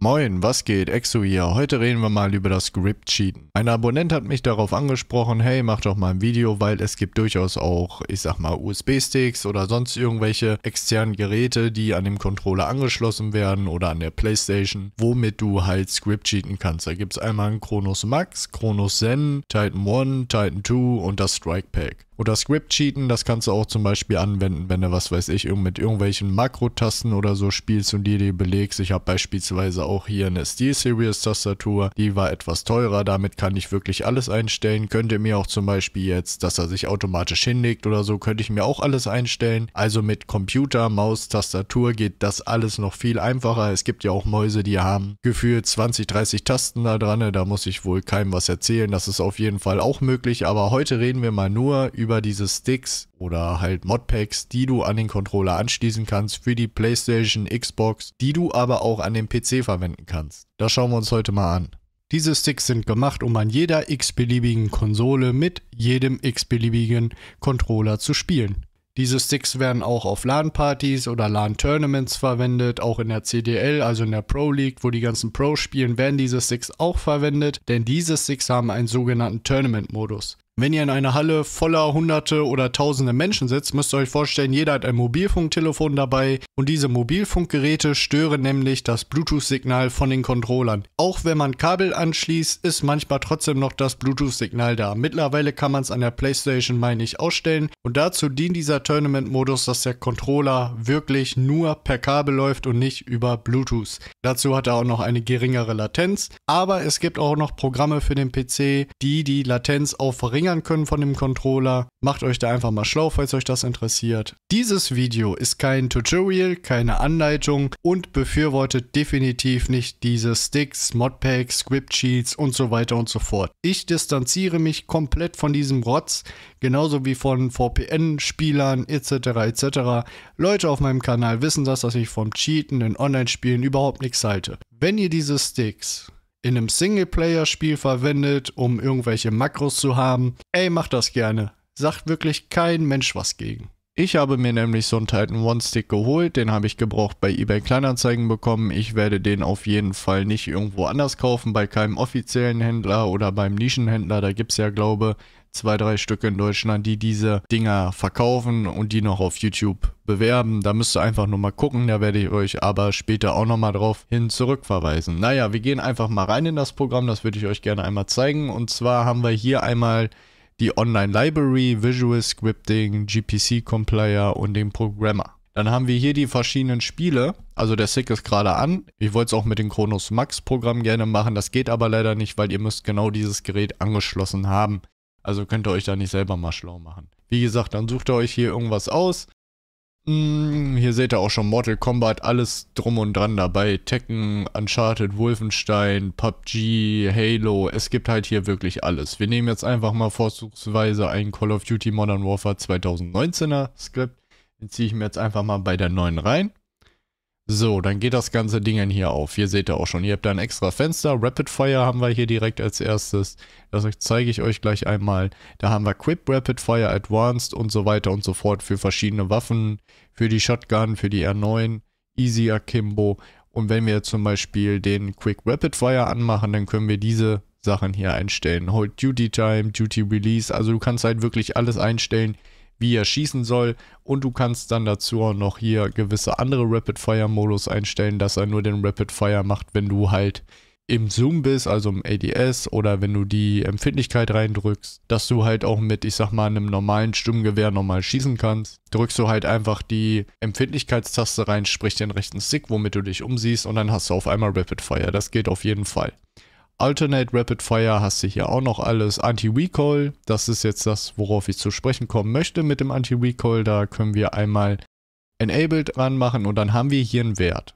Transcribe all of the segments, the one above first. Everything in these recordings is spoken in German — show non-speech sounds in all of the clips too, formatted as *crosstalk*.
Moin, was geht? Exo hier. Heute reden wir mal über das Script-Cheaten. Ein Abonnent hat mich darauf angesprochen, hey, mach doch mal ein Video, weil es gibt durchaus auch, ich sag mal, USB-Sticks oder sonst irgendwelche externen Geräte, die an dem Controller angeschlossen werden oder an der Playstation, womit du halt Script-Cheaten kannst. Da gibt's einmal einen Kronos Max, Kronos Zen, Titan 1, Titan 2 und das Strike Pack. Oder Script-Cheaten, das kannst du auch zum Beispiel anwenden, wenn du, was weiß ich, mit irgendwelchen Makro-Tasten oder so spielst und dir die belegst. Ich habe beispielsweise auch hier eine SteelSeries Tastatur. Die war etwas teurer, damit kann ich wirklich alles einstellen. Könnte mir auch zum Beispiel jetzt, dass er sich automatisch hinlegt oder so, könnte ich mir auch alles einstellen. Also mit Computer, Maus, Tastatur geht das alles noch viel einfacher. Es gibt ja auch Mäuse, die haben gefühlt 20, 30 Tasten da dran. Da muss ich wohl keinem was erzählen. Das ist auf jeden Fall auch möglich. Aber heute reden wir mal nur über diese Sticks oder halt Modpacks, die du an den Controller anschließen kannst für die PlayStation, Xbox, die du aber auch an dem PC verwenden kannst. Das schauen wir uns heute mal an. Diese Sticks sind gemacht, um an jeder x-beliebigen Konsole mit jedem x-beliebigen Controller zu spielen. Diese Sticks werden auch auf LAN-Partys oder LAN-Tournaments verwendet, auch in der CDL, also in der Pro League, wo die ganzen Pros spielen, werden diese Sticks auch verwendet, denn diese Sticks haben einen sogenannten Tournament-Modus. Wenn ihr in einer Halle voller Hunderte oder Tausende Menschen sitzt, müsst ihr euch vorstellen, jeder hat ein Mobilfunktelefon dabei und diese Mobilfunkgeräte stören nämlich das Bluetooth-Signal von den Controllern. Auch wenn man Kabel anschließt, ist manchmal trotzdem noch das Bluetooth-Signal da. Mittlerweile kann man es an der PlayStation, meine ich, ausstellen und dazu dient dieser Tournament-Modus, dass der Controller wirklich nur per Kabel läuft und nicht über Bluetooth. Dazu hat er auch noch eine geringere Latenz, aber es gibt auch noch Programme für den PC, die die Latenz auf verringern Fingern können von dem Controller. Macht euch da einfach mal schlau, falls euch das interessiert. Dieses Video ist kein Tutorial, keine Anleitung und befürwortet definitiv nicht diese Sticks, Modpacks, Script Sheets und so weiter und so fort. Ich distanziere mich komplett von diesem Rotz, genauso wie von VPN-Spielern etc. etc. Leute auf meinem Kanal wissen das, dass ich vom Cheaten in Online-Spielen überhaupt nichts halte. Wenn ihr diese Sticks in einem Singleplayer-Spiel verwendet, um irgendwelche Makros zu haben. Ey, mach das gerne. Sagt wirklich kein Mensch was gegen. Ich habe mir nämlich so einen Titan One Stick geholt, den habe ich gebraucht bei eBay Kleinanzeigen bekommen. Ich werde den auf jeden Fall nicht irgendwo anders kaufen, bei keinem offiziellen Händler oder beim Nischenhändler. Da gibt es ja, glaube ich, zwei, drei Stücke in Deutschland, die diese Dinger verkaufen und die noch auf YouTube bewerben. Da müsst ihr einfach nur mal gucken, da werde ich euch aber später auch nochmal drauf hin zurückverweisen. Naja, wir gehen einfach mal rein in das Programm, das würde ich euch gerne einmal zeigen. Und zwar haben wir hier einmal die Online Library, Visual Scripting, GPC Complier und den Programmer. Dann haben wir hier die verschiedenen Spiele. Also der Sick ist gerade an. Ich wollte es auch mit dem Chronos Max Programm gerne machen. Das geht aber leider nicht, weil ihr müsst genau dieses Gerät angeschlossen haben. Also könnt ihr euch da nicht selber mal schlau machen. Wie gesagt, dann sucht ihr euch hier irgendwas aus. Hm, hier seht ihr auch schon Mortal Kombat, alles drum und dran dabei. Tekken, Uncharted, Wolfenstein, PUBG, Halo. Es gibt halt hier wirklich alles. Wir nehmen jetzt einfach mal vorzugsweise ein Call of Duty Modern Warfare 2019er Skript. Den ziehe ich mir jetzt einfach mal bei der neuen rein. So, dann geht das ganze Ding hier auf. Hier seht ihr auch schon, ihr habt da ein extra Fenster. Rapid Fire haben wir hier direkt als erstes. Das zeige ich euch gleich einmal. Da haben wir Quip, Rapid Fire, Advanced und so weiter und so fort für verschiedene Waffen. Für die Shotgun, für die R9, Easy Akimbo. Und wenn wir zum Beispiel den Quick Rapid Fire anmachen, dann können wir diese Sachen hier einstellen. Hold Duty Time, Duty Release. Also du kannst halt wirklich alles einstellen, wie er schießen soll. Und du kannst dann dazu auch noch hier gewisse andere Rapid-Fire-Modus einstellen, dass er nur den Rapid-Fire macht, wenn du halt im Zoom bist, also im ADS oder wenn du die Empfindlichkeit reindrückst, dass du halt auch mit, ich sag mal, einem normalen Stimmgewehr normal schießen kannst. Drückst du halt einfach die Empfindlichkeitstaste rein, sprich den rechten Stick, womit du dich umsiehst und dann hast du auf einmal Rapid Fire. Das geht auf jeden Fall. Alternate Rapid Fire hast du hier auch noch alles. Anti-Recoil, das ist jetzt das, worauf ich zu sprechen kommen möchte mit dem Anti-Recoil. Da können wir einmal Enabled ranmachen und dann haben wir hier einen Wert.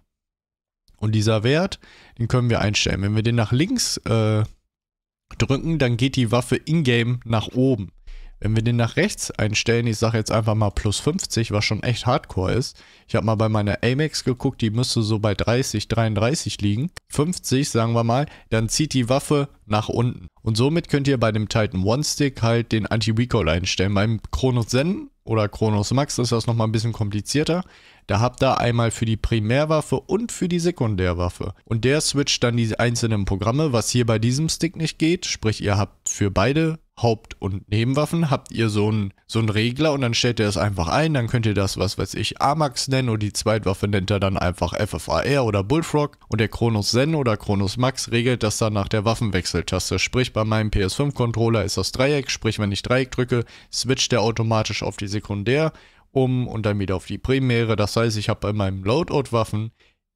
Und dieser Wert, den können wir einstellen. Wenn wir den nach links äh, drücken, dann geht die Waffe in-game nach oben. Wenn wir den nach rechts einstellen, ich sage jetzt einfach mal plus 50, was schon echt hardcore ist. Ich habe mal bei meiner Amex geguckt, die müsste so bei 30, 33 liegen. 50, sagen wir mal, dann zieht die Waffe nach unten. Und somit könnt ihr bei dem Titan One Stick halt den Anti-Recall einstellen. Beim Chronos Zen oder Chronos Max ist das nochmal ein bisschen komplizierter. Da habt ihr einmal für die Primärwaffe und für die Sekundärwaffe. Und der switcht dann die einzelnen Programme, was hier bei diesem Stick nicht geht. Sprich, ihr habt für beide Haupt- und Nebenwaffen habt ihr so einen so Regler und dann stellt ihr das einfach ein, dann könnt ihr das, was weiß ich, Amax nennen und die Zweitwaffe nennt er dann einfach FFAR oder Bullfrog und der Kronos Zen oder Kronos Max regelt das dann nach der Waffenwechseltaste. Sprich, bei meinem PS5-Controller ist das Dreieck, sprich, wenn ich Dreieck drücke, switcht er automatisch auf die Sekundär um und dann wieder auf die Primäre. Das heißt, ich habe bei meinem Loadout-Waffen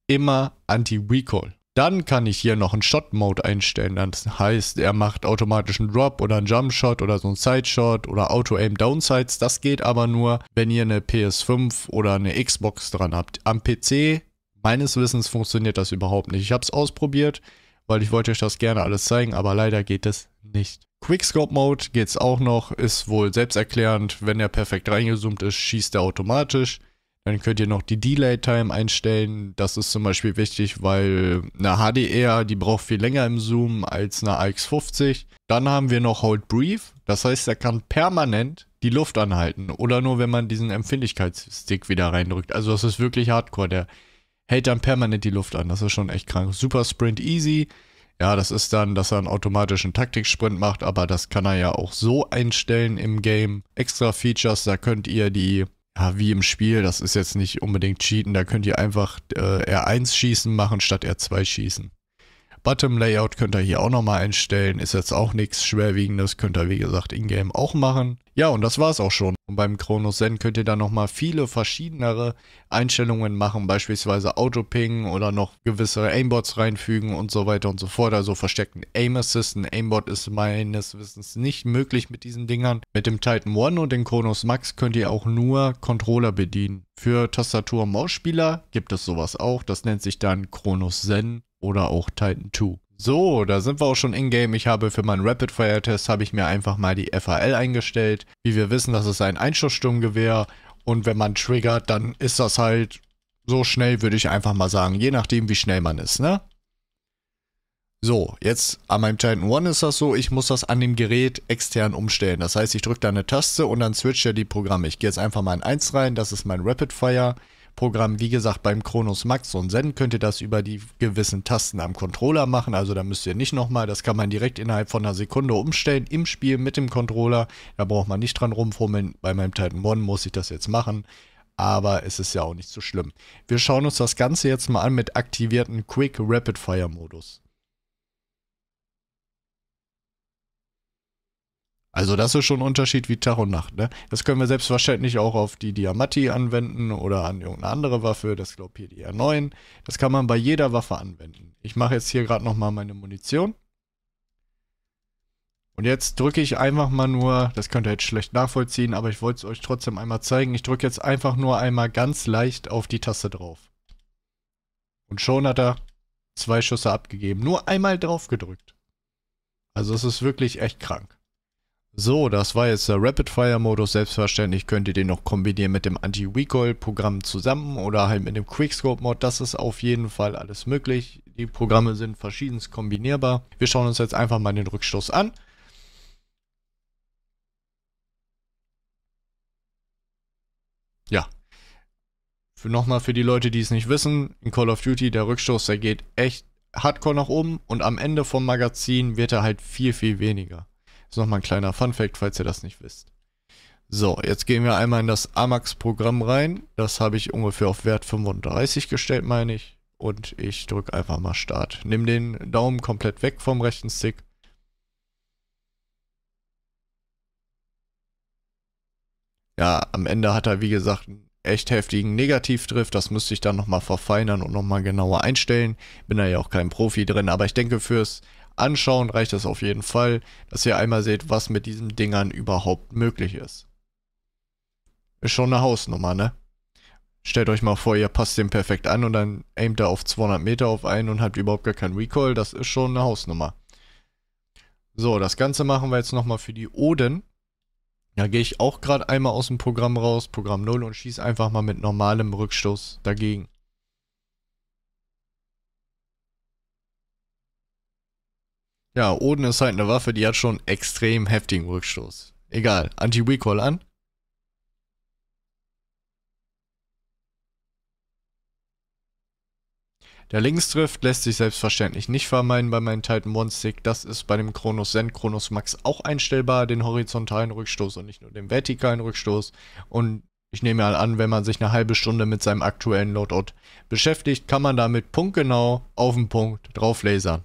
immer Anti-Recall. Dann kann ich hier noch einen Shot-Mode einstellen. Das heißt, er macht automatisch einen Drop oder einen Jump-Shot oder so einen Side-Shot oder Auto-Aim-Downsides. Das geht aber nur, wenn ihr eine PS5 oder eine Xbox dran habt. Am PC, meines Wissens, funktioniert das überhaupt nicht. Ich habe es ausprobiert, weil ich wollte euch das gerne alles zeigen, aber leider geht es nicht. Quickscope Mode geht es auch noch, ist wohl selbsterklärend. Wenn er perfekt reingezoomt ist, schießt er automatisch. Dann könnt ihr noch die Delay-Time einstellen. Das ist zum Beispiel wichtig, weil eine HDR, die braucht viel länger im Zoom als eine AX50. Dann haben wir noch Hold Brief. Das heißt, er kann permanent die Luft anhalten oder nur, wenn man diesen Empfindlichkeitsstick wieder reindrückt. Also das ist wirklich Hardcore. Der hält dann permanent die Luft an. Das ist schon echt krank. Super Sprint Easy. Ja, das ist dann, dass er einen automatischen Taktik-Sprint macht, aber das kann er ja auch so einstellen im Game. Extra Features, da könnt ihr die ja, wie im Spiel, das ist jetzt nicht unbedingt Cheaten, da könnt ihr einfach äh, R1 schießen machen statt R2 schießen. Bottom Layout könnt ihr hier auch nochmal einstellen. Ist jetzt auch nichts Schwerwiegendes. Könnt ihr, wie gesagt, in-game auch machen. Ja, und das war's auch schon. Und beim Chronos Zen könnt ihr dann nochmal viele verschiedenere Einstellungen machen, beispielsweise Autoping oder noch gewisse Aimbots reinfügen und so weiter und so fort. Also versteckten Aim Assist. Ein Aimbot ist meines Wissens nicht möglich mit diesen Dingern. Mit dem Titan One und dem Chronos Max könnt ihr auch nur Controller bedienen. Für Tastatur- und Mausspieler gibt es sowas auch. Das nennt sich dann Chronos Zen oder auch Titan 2. So, da sind wir auch schon in-game. Ich habe für meinen Rapid-Fire-Test habe ich mir einfach mal die FAL eingestellt. Wie wir wissen, das ist ein Einschusssturmgewehr und wenn man triggert, dann ist das halt so schnell, würde ich einfach mal sagen. Je nachdem, wie schnell man ist, ne? So, jetzt an meinem Titan One ist das so, ich muss das an dem Gerät extern umstellen. Das heißt, ich drücke da eine Taste und dann switcht er die Programme. Ich gehe jetzt einfach mal in 1 rein, das ist mein Rapid Fire. Programm, wie gesagt, beim Kronos Max und Zen könnt ihr das über die gewissen Tasten am Controller machen. Also da müsst ihr nicht nochmal, das kann man direkt innerhalb von einer Sekunde umstellen im Spiel mit dem Controller. Da braucht man nicht dran rumfummeln. Bei meinem Titan One muss ich das jetzt machen. Aber es ist ja auch nicht so schlimm. Wir schauen uns das Ganze jetzt mal an mit aktivierten Quick Rapid Fire Modus. Also das ist schon ein Unterschied wie Tag und Nacht. Ne? Das können wir selbstverständlich auch auf die Diamatti anwenden oder an irgendeine andere Waffe, das glaube hier die R9. Das kann man bei jeder Waffe anwenden. Ich mache jetzt hier gerade nochmal meine Munition. Und jetzt drücke ich einfach mal nur, das könnt ihr jetzt schlecht nachvollziehen, aber ich wollte es euch trotzdem einmal zeigen. Ich drücke jetzt einfach nur einmal ganz leicht auf die Taste drauf. Und schon hat er zwei Schüsse abgegeben. Nur einmal drauf gedrückt. Also es ist wirklich echt krank. So, das war jetzt der Rapid Fire Modus. Selbstverständlich könnt ihr den noch kombinieren mit dem Anti-Recoil-Programm zusammen oder halt mit dem Quickscope-Mod. Das ist auf jeden Fall alles möglich. Die Programme sind verschiedenst kombinierbar. Wir schauen uns jetzt einfach mal den Rückstoß an. Ja. Für nochmal für die Leute, die es nicht wissen, in Call of Duty, der Rückstoß, der geht echt hardcore nach oben und am Ende vom Magazin wird er halt viel, viel weniger. Ist nochmal ein kleiner Fun-Fact, falls ihr das nicht wisst. So, jetzt gehen wir einmal in das Amax-Programm rein. Das habe ich ungefähr auf Wert 35 gestellt, meine ich. Und ich drücke einfach mal Start. Nimm den Daumen komplett weg vom rechten Stick. Ja, am Ende hat er, wie gesagt, einen echt heftigen Negativdrift. Das müsste ich dann nochmal verfeinern und nochmal genauer einstellen. Bin da ja auch kein Profi drin, aber ich denke fürs anschauen reicht das auf jeden Fall, dass ihr einmal seht, was mit diesen Dingern überhaupt möglich ist. Ist schon eine Hausnummer, ne? Stellt euch mal vor, ihr passt den perfekt an und dann aimt er auf 200 Meter auf einen und habt überhaupt gar keinen Recoil. Das ist schon eine Hausnummer. So, das Ganze machen wir jetzt nochmal für die Oden. Da gehe ich auch gerade einmal aus dem Programm raus, Programm 0 und schieße einfach mal mit normalem Rückstoß dagegen. Ja, Oden ist halt eine Waffe, die hat schon extrem heftigen Rückstoß. Egal, Anti-Recall an. Der Linkstrift lässt sich selbstverständlich nicht vermeiden bei meinem Titan One Stick. Das ist bei dem Chronos Zen Chronos Max auch einstellbar, den horizontalen Rückstoß und nicht nur den vertikalen Rückstoß. Und ich nehme mal an, wenn man sich eine halbe Stunde mit seinem aktuellen Loadout beschäftigt, kann man damit punktgenau auf den Punkt drauf lasern.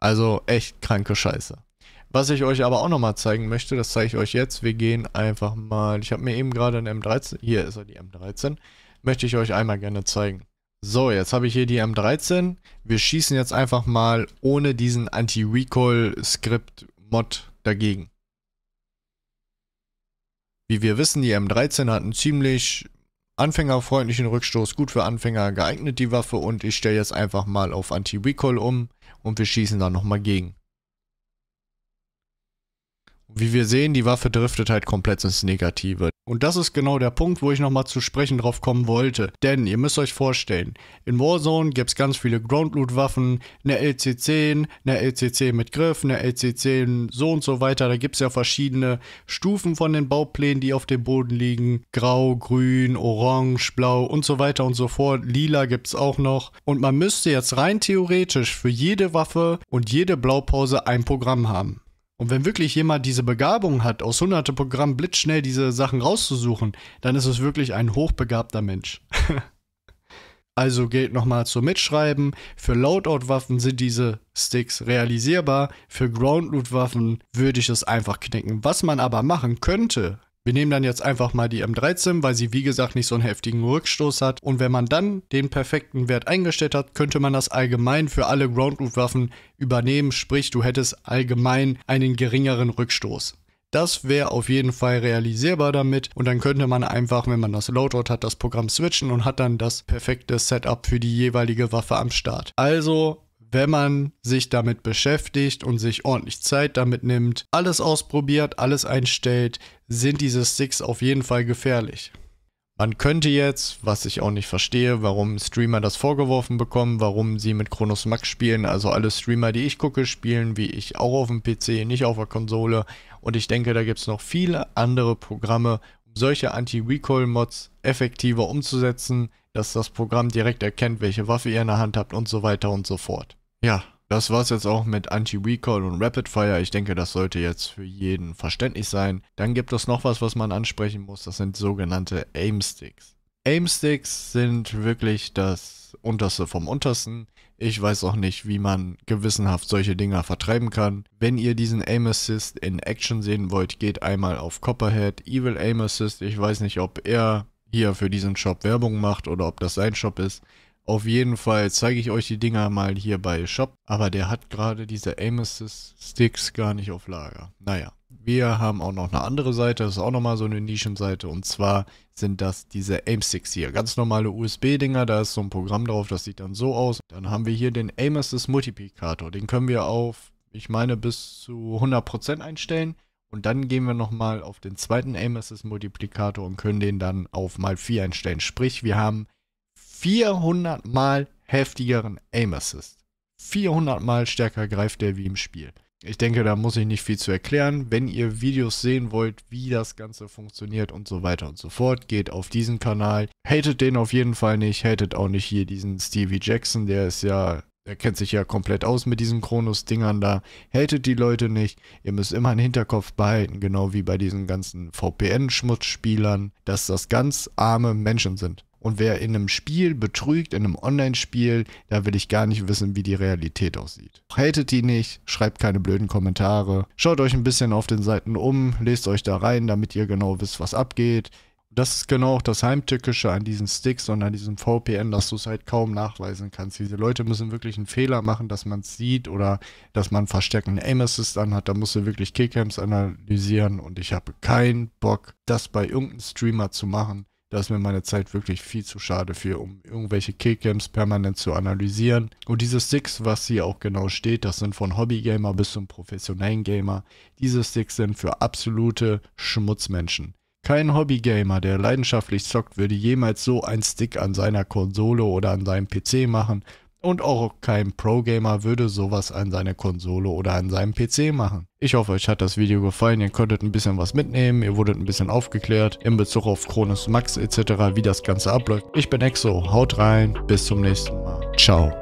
Also echt kranke Scheiße. Was ich euch aber auch nochmal zeigen möchte, das zeige ich euch jetzt. Wir gehen einfach mal, ich habe mir eben gerade eine M13, hier ist er die M13, möchte ich euch einmal gerne zeigen. So, jetzt habe ich hier die M13. Wir schießen jetzt einfach mal ohne diesen anti recall skript mod dagegen. Wie wir wissen, die M13 hat einen ziemlich Anfängerfreundlichen Rückstoß, gut für Anfänger geeignet die Waffe und ich stelle jetzt einfach mal auf Anti-Recall um und wir schießen dann nochmal gegen. Wie wir sehen, die Waffe driftet halt komplett ins Negative. Und das ist genau der Punkt, wo ich nochmal zu sprechen drauf kommen wollte. Denn ihr müsst euch vorstellen, in Warzone gibt es ganz viele Groundloot-Waffen, eine LC10, eine LC10 mit Griff, eine LC10 so und so weiter. Da gibt es ja verschiedene Stufen von den Bauplänen, die auf dem Boden liegen. Grau, grün, orange, blau und so weiter und so fort. Lila gibt es auch noch. Und man müsste jetzt rein theoretisch für jede Waffe und jede Blaupause ein Programm haben. Und wenn wirklich jemand diese Begabung hat, aus hunderte Programmen blitzschnell diese Sachen rauszusuchen, dann ist es wirklich ein hochbegabter Mensch. *laughs* also gilt nochmal zum Mitschreiben, für Loadout-Waffen sind diese Sticks realisierbar, für Ground-Loot-Waffen würde ich es einfach knicken. Was man aber machen könnte, wir nehmen dann jetzt einfach mal die M13, weil sie wie gesagt nicht so einen heftigen Rückstoß hat. Und wenn man dann den perfekten Wert eingestellt hat, könnte man das allgemein für alle Ground-Loop-Waffen übernehmen. Sprich, du hättest allgemein einen geringeren Rückstoß. Das wäre auf jeden Fall realisierbar damit und dann könnte man einfach, wenn man das Loadout hat, das Programm switchen und hat dann das perfekte Setup für die jeweilige Waffe am Start. Also wenn man sich damit beschäftigt und sich ordentlich Zeit damit nimmt, alles ausprobiert, alles einstellt, sind diese Sticks auf jeden Fall gefährlich. Man könnte jetzt, was ich auch nicht verstehe, warum Streamer das vorgeworfen bekommen, warum sie mit Chronos Max spielen, also alle Streamer, die ich gucke, spielen wie ich auch auf dem PC, nicht auf der Konsole. Und ich denke, da gibt es noch viele andere Programme, um solche Anti-Recoil-Mods effektiver umzusetzen, dass das Programm direkt erkennt, welche Waffe ihr in der Hand habt und so weiter und so fort. Ja, das war's jetzt auch mit Anti-Recall und Rapid Fire. Ich denke, das sollte jetzt für jeden verständlich sein. Dann gibt es noch was, was man ansprechen muss. Das sind sogenannte Aim-Sticks. Aim-Sticks sind wirklich das Unterste vom Untersten. Ich weiß auch nicht, wie man gewissenhaft solche Dinger vertreiben kann. Wenn ihr diesen Aim Assist in Action sehen wollt, geht einmal auf Copperhead, Evil Aim Assist. Ich weiß nicht, ob er hier für diesen Shop Werbung macht oder ob das sein Shop ist. Auf jeden Fall zeige ich euch die Dinger mal hier bei Shop. Aber der hat gerade diese Amos Sticks gar nicht auf Lager. Naja, wir haben auch noch eine andere Seite. Das ist auch nochmal so eine Nischenseite. Und zwar sind das diese Aim Sticks hier. Ganz normale USB-Dinger. Da ist so ein Programm drauf. Das sieht dann so aus. Dann haben wir hier den Aim Assist Multiplikator. Den können wir auf, ich meine, bis zu 100% einstellen. Und dann gehen wir nochmal auf den zweiten Aim Assist Multiplikator und können den dann auf mal 4 einstellen. Sprich, wir haben 400 Mal heftigeren Aim Assist. 400 Mal stärker greift er wie im Spiel. Ich denke, da muss ich nicht viel zu erklären. Wenn ihr Videos sehen wollt, wie das Ganze funktioniert und so weiter und so fort, geht auf diesen Kanal. Hatet den auf jeden Fall nicht. Hatet auch nicht hier diesen Stevie Jackson, der ist ja er kennt sich ja komplett aus mit diesen Kronos-Dingern da. Hatet die Leute nicht. Ihr müsst immer einen Hinterkopf behalten, genau wie bei diesen ganzen VPN-Schmutzspielern, dass das ganz arme Menschen sind. Und wer in einem Spiel betrügt, in einem Online-Spiel, da will ich gar nicht wissen, wie die Realität aussieht. Hatet die nicht, schreibt keine blöden Kommentare, schaut euch ein bisschen auf den Seiten um, lest euch da rein, damit ihr genau wisst, was abgeht. Das ist genau auch das Heimtückische an diesen Sticks und an diesem VPN, dass du es halt kaum nachweisen kannst. Diese Leute müssen wirklich einen Fehler machen, dass man es sieht oder dass man verstärkten Aim Assist anhat. Da musst du wirklich Keycams analysieren und ich habe keinen Bock, das bei irgendeinem Streamer zu machen da ist mir meine Zeit wirklich viel zu schade für, um irgendwelche Killcams permanent zu analysieren. Und diese Sticks, was hier auch genau steht, das sind von Hobbygamer bis zum professionellen Gamer. Diese Sticks sind für absolute Schmutzmenschen. Kein Hobbygamer, der leidenschaftlich zockt, würde jemals so einen Stick an seiner Konsole oder an seinem PC machen und auch kein Pro-Gamer würde sowas an seiner Konsole oder an seinem PC machen. Ich hoffe, euch hat das Video gefallen, ihr konntet ein bisschen was mitnehmen, ihr wurdet ein bisschen aufgeklärt in Bezug auf Kronos Max etc., wie das Ganze abläuft. Ich bin Exo, haut rein, bis zum nächsten Mal. Ciao.